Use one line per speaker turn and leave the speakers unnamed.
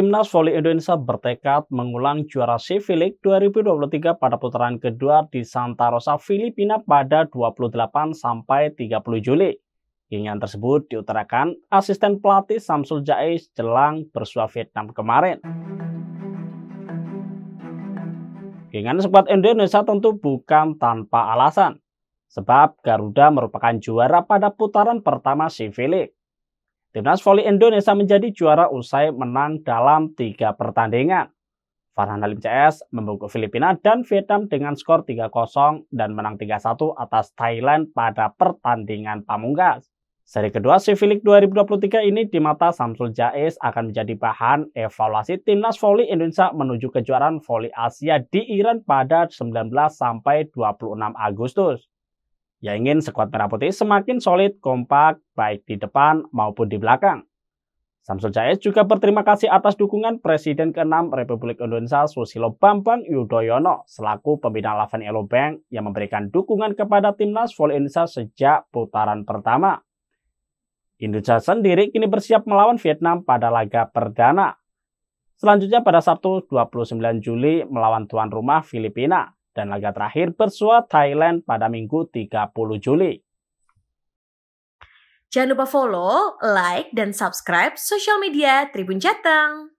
Timnas Voli Indonesia bertekad mengulang juara Sea League 2023 pada putaran kedua di Santa Rosa, Filipina pada 28 sampai 30 Juli. Keinginan tersebut diutarakan asisten pelatih Samsul Jais jelang bersua Vietnam kemarin. Keinginan sekuat Indonesia tentu bukan tanpa alasan. Sebab Garuda merupakan juara pada putaran pertama Sea League. Timnas voli Indonesia menjadi juara usai menang dalam tiga pertandingan. Farhan Halim CS membungkuk Filipina dan Vietnam dengan skor 3-0 dan menang 3-1 atas Thailand pada pertandingan pamungkas. Seri kedua Sivilik 2023 ini di mata Samsul Jais akan menjadi bahan evaluasi timnas voli Indonesia menuju kejuaraan voli Asia di Iran pada 19 26 Agustus. Ia ya ingin skuad merah putih semakin solid, kompak, baik di depan maupun di belakang. Samsul Jais juga berterima kasih atas dukungan Presiden ke-6 Republik Indonesia Susilo Bambang Yudhoyono selaku pembina Lavan Elo Bank yang memberikan dukungan kepada timnas voli Indonesia sejak putaran pertama. Indonesia sendiri kini bersiap melawan Vietnam pada laga perdana. Selanjutnya pada Sabtu 29 Juli melawan tuan rumah Filipina dan laga terakhir bersua Thailand pada Minggu 30 Juli. Jangan lupa follow, like, dan subscribe sosial media Tribun Jateng.